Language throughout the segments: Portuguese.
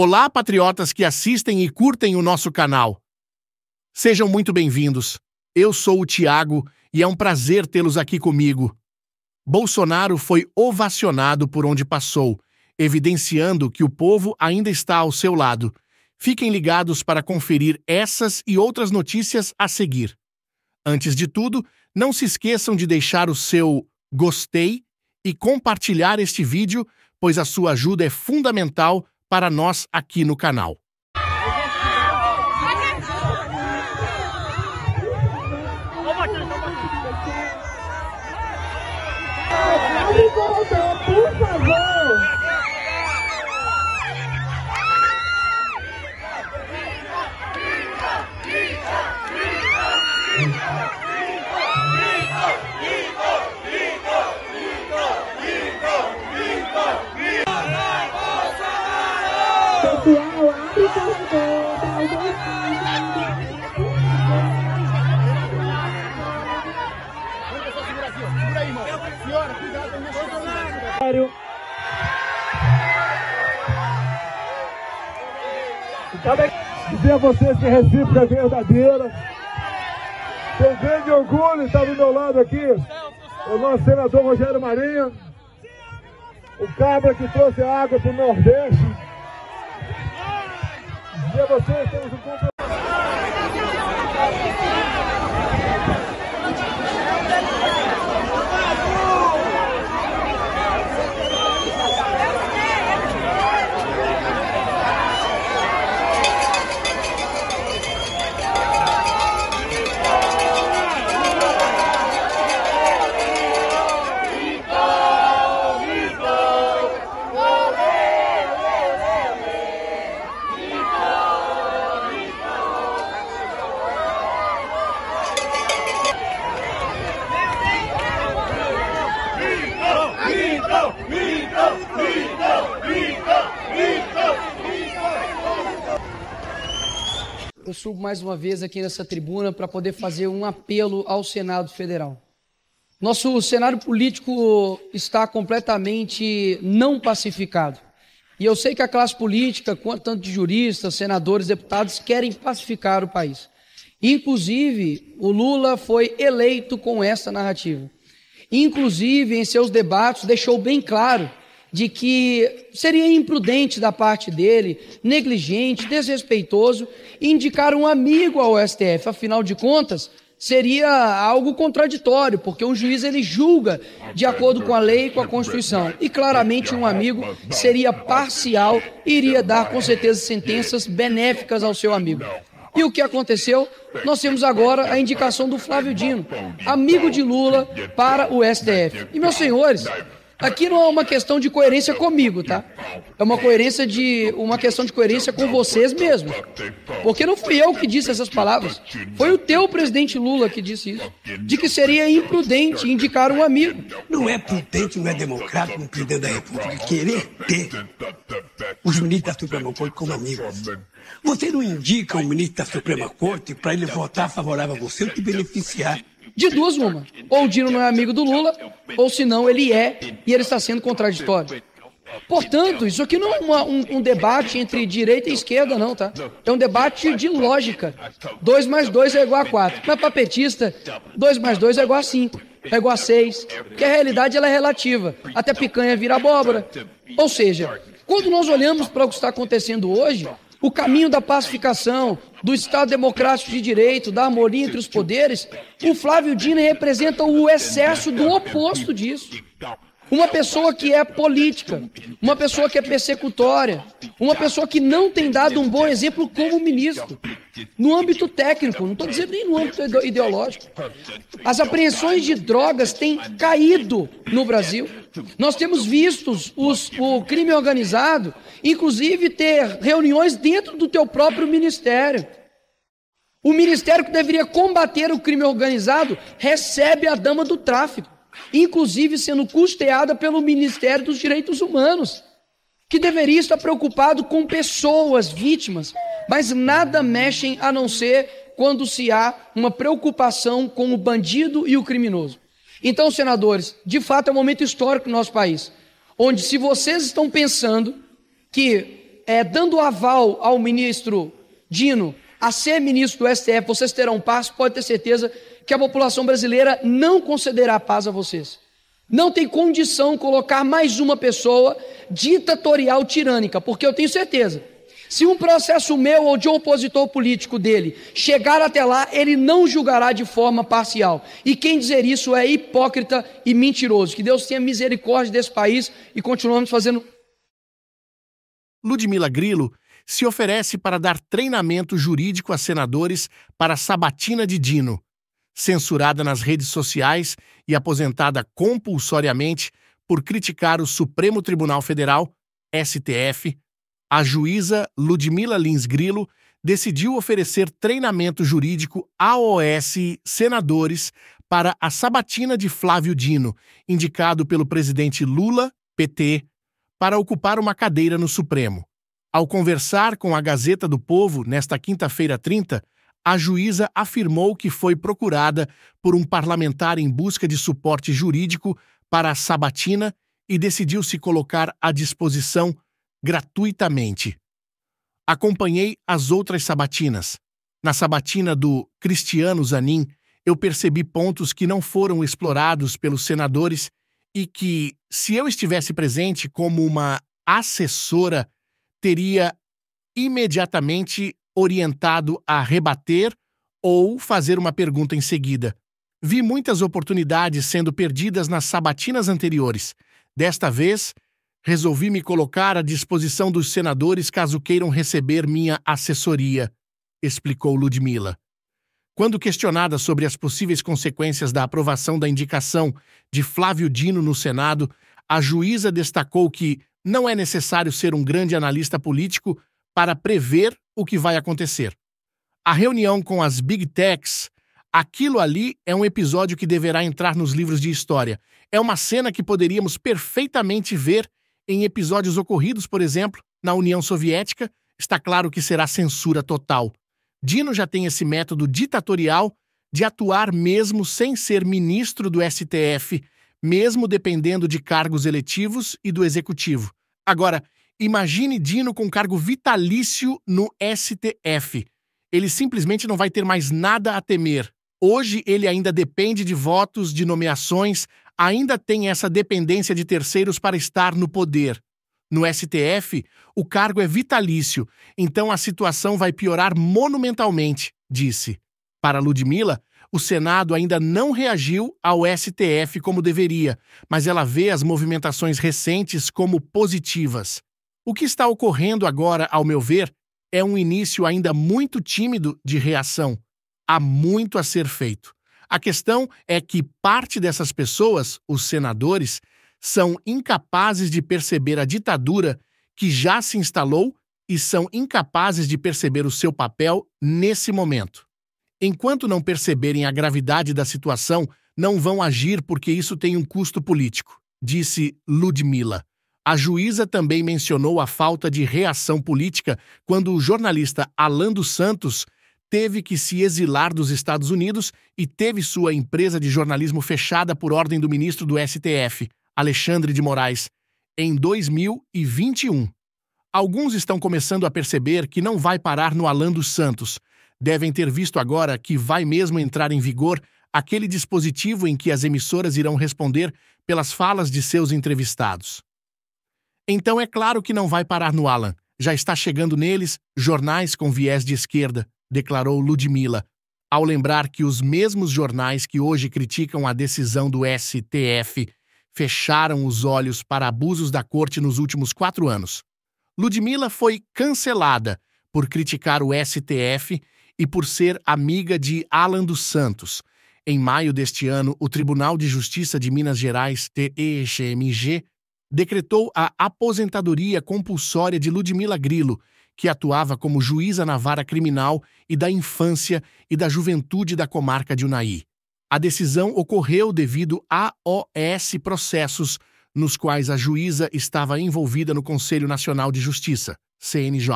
Olá, patriotas que assistem e curtem o nosso canal. Sejam muito bem-vindos. Eu sou o Tiago e é um prazer tê-los aqui comigo. Bolsonaro foi ovacionado por onde passou, evidenciando que o povo ainda está ao seu lado. Fiquem ligados para conferir essas e outras notícias a seguir. Antes de tudo, não se esqueçam de deixar o seu gostei e compartilhar este vídeo, pois a sua ajuda é fundamental para nós aqui no canal. especial África Senhora, cuidado, Bolsonaro! Dizer a vocês que a Recife é verdadeira. Tenho grande orgulho estar do meu lado aqui o nosso senador Rogério Marinho, o cabra que trouxe água para o Nordeste, e a vocês, temos um eu subo mais uma vez aqui nessa tribuna para poder fazer um apelo ao Senado Federal. Nosso cenário político está completamente não pacificado. E eu sei que a classe política, tanto de juristas, senadores, deputados, querem pacificar o país. Inclusive, o Lula foi eleito com essa narrativa. Inclusive, em seus debates, deixou bem claro de que seria imprudente da parte dele, negligente, desrespeitoso, indicar um amigo ao STF. Afinal de contas, seria algo contraditório, porque um juiz ele julga de acordo com a lei e com a Constituição. E claramente um amigo seria parcial e iria dar com certeza sentenças benéficas ao seu amigo. E o que aconteceu? Nós temos agora a indicação do Flávio Dino, amigo de Lula, para o STF. E meus senhores, Aqui não é uma questão de coerência comigo, tá? É uma coerência de. uma questão de coerência com vocês mesmos. Porque não fui eu que disse essas palavras. Foi o teu presidente Lula que disse isso. De que seria imprudente indicar um amigo. Não é prudente, não é democrático, um presidente da República querer ter os ministros da Suprema Corte como amigos. Você não indica um ministro da Suprema Corte para ele votar favorável a você ou te beneficiar de duas, uma. Ou o Dino não é amigo do Lula, ou senão ele é e ele está sendo contraditório. Portanto, isso aqui não é uma, um, um, debate entre direita e esquerda, não, tá? É um debate de lógica. 2 mais 2 é igual a 4. Mas para petista, 2 mais 2 é igual a 5, é igual a 6. Porque a realidade ela é relativa. Até picanha vira abóbora. Ou seja, quando nós olhamos para o que está acontecendo hoje, o caminho da pacificação, do Estado democrático de direito, da harmonia entre os poderes, o Flávio Dino representa o excesso do oposto disso. Uma pessoa que é política, uma pessoa que é persecutória, uma pessoa que não tem dado um bom exemplo como ministro. No âmbito técnico, não estou dizendo nem no âmbito ideológico. As apreensões de drogas têm caído no Brasil. Nós temos visto os, o crime organizado, inclusive, ter reuniões dentro do teu próprio ministério. O ministério que deveria combater o crime organizado recebe a dama do tráfico, inclusive sendo custeada pelo Ministério dos Direitos Humanos que deveria estar preocupado com pessoas, vítimas, mas nada mexem a não ser quando se há uma preocupação com o bandido e o criminoso. Então, senadores, de fato é um momento histórico no nosso país, onde se vocês estão pensando que é, dando aval ao ministro Dino a ser ministro do STF, vocês terão paz, pode ter certeza que a população brasileira não concederá paz a vocês. Não tem condição colocar mais uma pessoa ditatorial tirânica, porque eu tenho certeza. Se um processo meu ou de um opositor político dele chegar até lá, ele não julgará de forma parcial. E quem dizer isso é hipócrita e mentiroso. Que Deus tenha misericórdia desse país e continuamos fazendo. Ludmila Grilo se oferece para dar treinamento jurídico a senadores para a sabatina de Dino censurada nas redes sociais e aposentada compulsoriamente por criticar o Supremo Tribunal Federal, STF, a juíza Ludmila Lins Grilo decidiu oferecer treinamento jurídico AOS senadores para a sabatina de Flávio Dino, indicado pelo presidente Lula, PT, para ocupar uma cadeira no Supremo. Ao conversar com a Gazeta do Povo nesta quinta-feira 30, a juíza afirmou que foi procurada por um parlamentar em busca de suporte jurídico para a sabatina e decidiu se colocar à disposição gratuitamente. Acompanhei as outras sabatinas. Na sabatina do Cristiano Zanin, eu percebi pontos que não foram explorados pelos senadores e que, se eu estivesse presente como uma assessora, teria imediatamente orientado a rebater ou fazer uma pergunta em seguida. Vi muitas oportunidades sendo perdidas nas sabatinas anteriores. Desta vez, resolvi me colocar à disposição dos senadores caso queiram receber minha assessoria, explicou Ludmila. Quando questionada sobre as possíveis consequências da aprovação da indicação de Flávio Dino no Senado, a juíza destacou que não é necessário ser um grande analista político para prever o que vai acontecer. A reunião com as Big Techs, aquilo ali é um episódio que deverá entrar nos livros de história. É uma cena que poderíamos perfeitamente ver em episódios ocorridos, por exemplo, na União Soviética. Está claro que será censura total. Dino já tem esse método ditatorial de atuar mesmo sem ser ministro do STF, mesmo dependendo de cargos eletivos e do executivo. Agora, Imagine Dino com cargo vitalício no STF. Ele simplesmente não vai ter mais nada a temer. Hoje ele ainda depende de votos, de nomeações, ainda tem essa dependência de terceiros para estar no poder. No STF, o cargo é vitalício, então a situação vai piorar monumentalmente, disse. Para Ludmilla, o Senado ainda não reagiu ao STF como deveria, mas ela vê as movimentações recentes como positivas. O que está ocorrendo agora, ao meu ver, é um início ainda muito tímido de reação. Há muito a ser feito. A questão é que parte dessas pessoas, os senadores, são incapazes de perceber a ditadura que já se instalou e são incapazes de perceber o seu papel nesse momento. Enquanto não perceberem a gravidade da situação, não vão agir porque isso tem um custo político, disse Ludmilla. A juíza também mencionou a falta de reação política quando o jornalista Alan dos Santos teve que se exilar dos Estados Unidos e teve sua empresa de jornalismo fechada por ordem do ministro do STF, Alexandre de Moraes, em 2021. Alguns estão começando a perceber que não vai parar no Alan dos Santos. Devem ter visto agora que vai mesmo entrar em vigor aquele dispositivo em que as emissoras irão responder pelas falas de seus entrevistados. Então é claro que não vai parar no Alan. Já está chegando neles jornais com viés de esquerda, declarou Ludmilla, ao lembrar que os mesmos jornais que hoje criticam a decisão do STF fecharam os olhos para abusos da corte nos últimos quatro anos. Ludmilla foi cancelada por criticar o STF e por ser amiga de Alan dos Santos. Em maio deste ano, o Tribunal de Justiça de Minas Gerais, TEGMG, decretou a aposentadoria compulsória de Ludmila Grilo, que atuava como juíza na vara criminal e da infância e da juventude da comarca de Unai. A decisão ocorreu devido a OS processos nos quais a juíza estava envolvida no Conselho Nacional de Justiça, CNJ.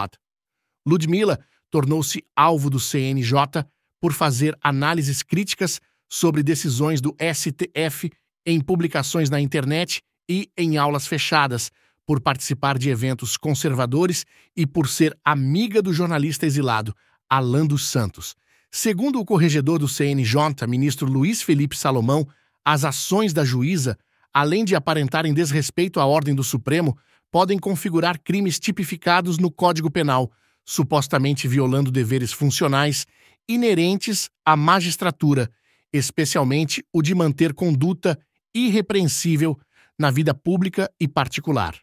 Ludmila tornou-se alvo do CNJ por fazer análises críticas sobre decisões do STF em publicações na internet e em aulas fechadas, por participar de eventos conservadores e por ser amiga do jornalista exilado Alan dos Santos. Segundo o corregedor do CNJ, ministro Luiz Felipe Salomão, as ações da juíza, além de aparentarem desrespeito à ordem do Supremo, podem configurar crimes tipificados no Código Penal, supostamente violando deveres funcionais inerentes à magistratura, especialmente o de manter conduta irrepreensível na vida pública e particular.